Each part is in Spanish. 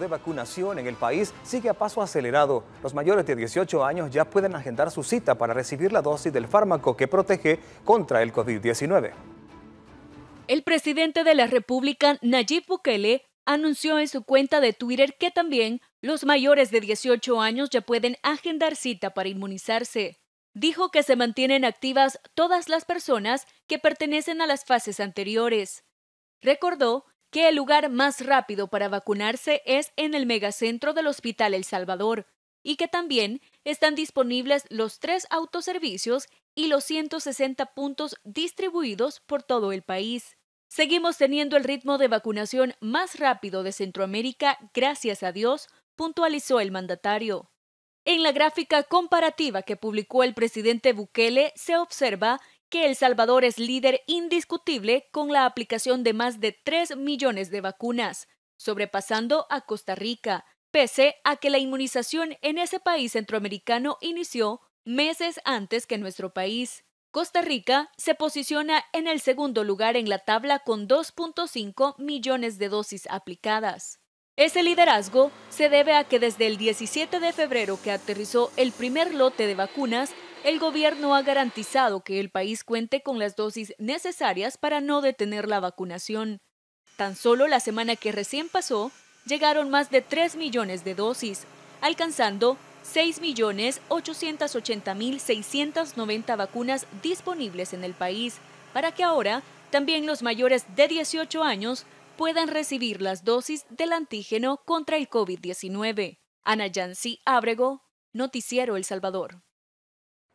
de vacunación en el país sigue a paso acelerado. Los mayores de 18 años ya pueden agendar su cita para recibir la dosis del fármaco que protege contra el COVID-19. El presidente de la República, Nayib Bukele, anunció en su cuenta de Twitter que también los mayores de 18 años ya pueden agendar cita para inmunizarse. Dijo que se mantienen activas todas las personas que pertenecen a las fases anteriores. Recordó que el lugar más rápido para vacunarse es en el megacentro del Hospital El Salvador y que también están disponibles los tres autoservicios y los 160 puntos distribuidos por todo el país. Seguimos teniendo el ritmo de vacunación más rápido de Centroamérica, gracias a Dios, puntualizó el mandatario. En la gráfica comparativa que publicó el presidente Bukele se observa que El Salvador es líder indiscutible con la aplicación de más de 3 millones de vacunas, sobrepasando a Costa Rica, pese a que la inmunización en ese país centroamericano inició meses antes que nuestro país. Costa Rica se posiciona en el segundo lugar en la tabla con 2.5 millones de dosis aplicadas. Ese liderazgo se debe a que desde el 17 de febrero que aterrizó el primer lote de vacunas el gobierno ha garantizado que el país cuente con las dosis necesarias para no detener la vacunación. Tan solo la semana que recién pasó, llegaron más de 3 millones de dosis, alcanzando 6.880.690 vacunas disponibles en el país, para que ahora también los mayores de 18 años puedan recibir las dosis del antígeno contra el COVID-19. Ana Yancy Ábrego, Noticiero El Salvador.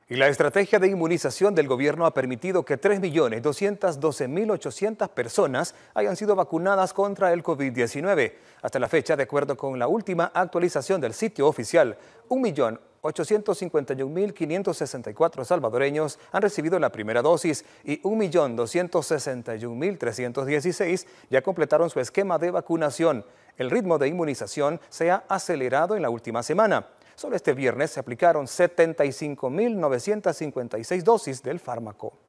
Y la estrategia de inmunización del gobierno ha permitido que 3.212.800 personas hayan sido vacunadas contra el COVID-19. Hasta la fecha, de acuerdo con la última actualización del sitio oficial, 1.851.564 salvadoreños han recibido la primera dosis y 1.261.316 ya completaron su esquema de vacunación. El ritmo de inmunización se ha acelerado en la última semana. Solo este viernes se aplicaron 75.956 dosis del fármaco.